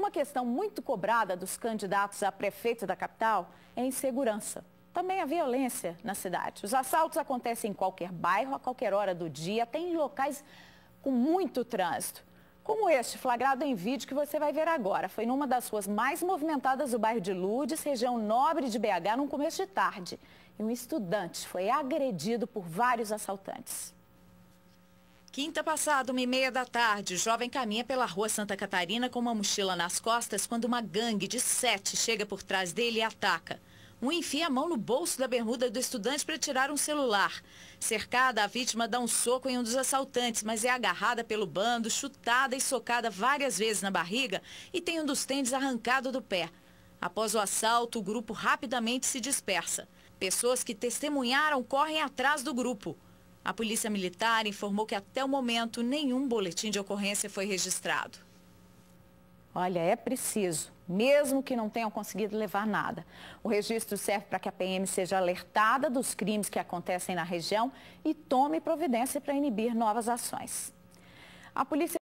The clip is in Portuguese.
Uma questão muito cobrada dos candidatos a prefeito da capital é a insegurança. Também a violência na cidade. Os assaltos acontecem em qualquer bairro, a qualquer hora do dia, até em locais com muito trânsito. Como este, flagrado em vídeo que você vai ver agora. Foi numa das ruas mais movimentadas do bairro de Lourdes, região nobre de BH, num começo de tarde. E um estudante foi agredido por vários assaltantes quinta passada, uma e meia da tarde, o jovem caminha pela rua Santa Catarina com uma mochila nas costas quando uma gangue de sete chega por trás dele e ataca. Um enfia a mão no bolso da bermuda do estudante para tirar um celular. Cercada, a vítima dá um soco em um dos assaltantes, mas é agarrada pelo bando, chutada e socada várias vezes na barriga e tem um dos tendes arrancado do pé. Após o assalto, o grupo rapidamente se dispersa. Pessoas que testemunharam correm atrás do grupo. A Polícia Militar informou que até o momento nenhum boletim de ocorrência foi registrado. Olha, é preciso, mesmo que não tenham conseguido levar nada. O registro serve para que a PM seja alertada dos crimes que acontecem na região e tome providência para inibir novas ações. A polícia